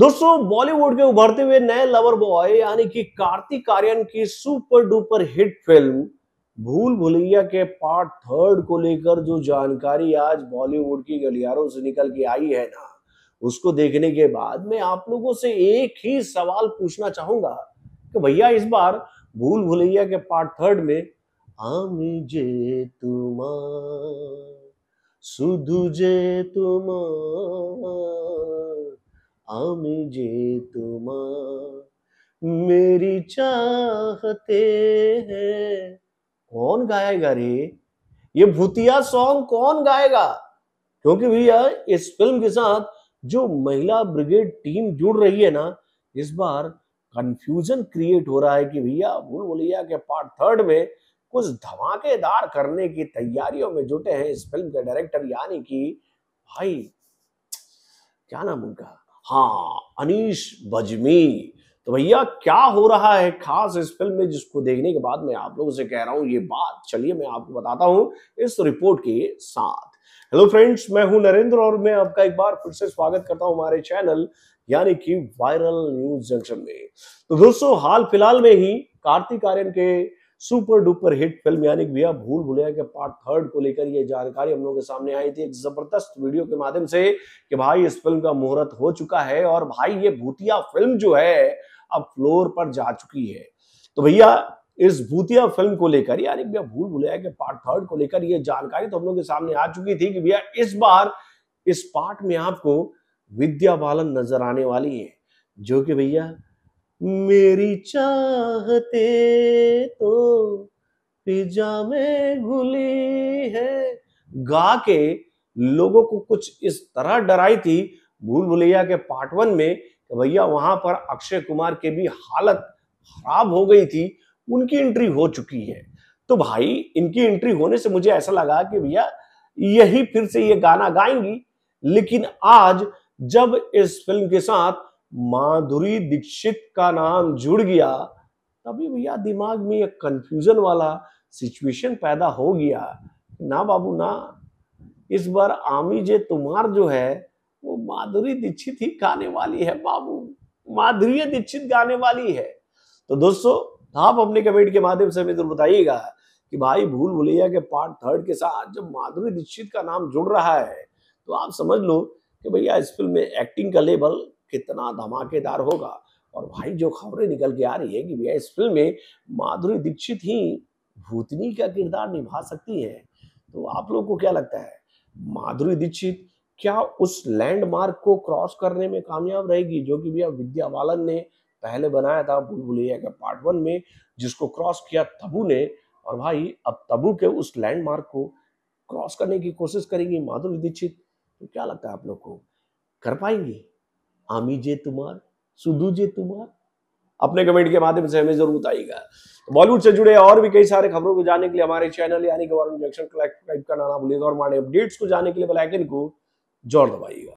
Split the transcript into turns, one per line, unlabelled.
दोस्तों बॉलीवुड के उभरते हुए नए लवर बॉय यानी कि कार्तिक आर्यन की सुपर डुपर हिट फिल्म भूल भुलैया के पार्ट थर्ड को लेकर जो जानकारी आज बॉलीवुड की गलियारों से निकल के आई है ना उसको देखने के बाद मैं आप लोगों से एक ही सवाल पूछना चाहूंगा कि भैया इस बार भूल भुलैया के पार्ट थर्ड में आमी जे तुम्हार सुधु जे আমি যে তোমার मेरी चाहते हैं कौन गाएगा रे ये भूतिया सॉन्ग कौन गाएगा क्योंकि भैया इस फिल्म के साथ जो महिला ब्रिगेड टीम जुड़ रही है ना इस बार कंफ्यूजन क्रिएट हो रहा है कि भैया भूल भुलैया के पार्ट थर्ड में कुछ धमाकेदार करने की तैयारियों में जुटे हैं इस फिल्म के डायरेक्टर यानी कि भाई क्या नाम उनका हाँ अनीश बजमी तो भैया क्या हो रहा है खास इस फिल्म में जिसको देखने के बाद मैं आप लोगों से कह रहा हूं ये बात चलिए मैं आपको बताता हूं इस रिपोर्ट के साथ हेलो फ्रेंड्स मैं हूं नरेंद्र और मैं आपका एक बार फिर से स्वागत करता हूं हमारे चैनल यानी कि वायरल न्यूज जंक्शन में तो दोस्तों हाल फिलहाल में ही कार्तिक आर्यन के सुपर डुपर हिट फिल्म यानी भैया भूल भुलैया के पार्ट थर्ड को लेकर ये जानकारी हम लोग के सामने आई थी एक जबरदस्त वीडियो के माध्यम से कि भाई इस फिल्म का मुहूर्त हो चुका है और भाई ये भूतिया फिल्म जो है अब फ्लोर पर जा चुकी है तो भैया इस भूतिया फिल्म को लेकर यानी भैया भूल भुलैया के पार्ट थर्ड को लेकर ये जानकारी तो हम लोग के सामने आ चुकी थी कि भैया इस बार इस पार्ट में आपको विद्या बालन नजर आने वाली है जो कि भैया मेरी चाहते तो पिज्जा में घुली है गा के लोगों को कुछ इस तरह डराई थी भूल भुलैया के पार्ट वन में भैया वहां पर अक्षय कुमार के भी हालत खराब हो गई थी उनकी एंट्री हो चुकी है तो भाई इनकी एंट्री होने से मुझे ऐसा लगा कि भैया यही फिर से ये गाना गाएंगी लेकिन आज जब इस फिल्म के साथ माधुरी दीक्षित का नाम जुड़ गया तभी भैया दिमाग में एक कंफ्यूजन वाला सिचुएशन पैदा हो गया ना बाबू ना इस बार आमी जे तुम्हार जो है वो माधुरी दीक्षित ही गाने वाली है बाबू माधुरी दीक्षित गाने वाली है तो दोस्तों आप अपने कमेंट के माध्यम से हमें बताइएगा कि भाई भूल भूलिया के पार्ट थर्ड के साथ जब माधुरी दीक्षित का नाम जुड़ रहा है तो आप समझ लो कि भैया इस फिल्म में एक्टिंग का लेवल कितना धमाकेदार होगा और भाई जो खबरें निकल के आ रही है कि भैया इस फिल्म में माधुरी दीक्षित ही भूतनी का किरदार निभा सकती है तो आप लोगों को क्या लगता है माधुरी दीक्षित क्या उस लैंडमार्क को क्रॉस करने में कामयाब रहेगी जो कि भैया विद्या बालन ने पहले बनाया था भूलभुलैया के पार्ट वन में जिसको क्रॉस किया तबू ने और भाई अब तबू के उस लैंडमार्क को क्रॉस करने की कोशिश करेंगी माधुरी दीक्षित तो क्या लगता है आप लोग को कर पाएंगे जे तुम्हार सुधु जे तुम्हार अपने कमेंट के माध्यम से हमें जरूर बताइएगा बॉलीवुड से जुड़े और भी कई सारे खबरों को जानने के लिए हमारे चैनल यानी कि जंक्शन टाइप करना ना भूलिएगा और हमारे अपडेट्स को जाने के लिए बेलाइकन को जोर दबाइएगा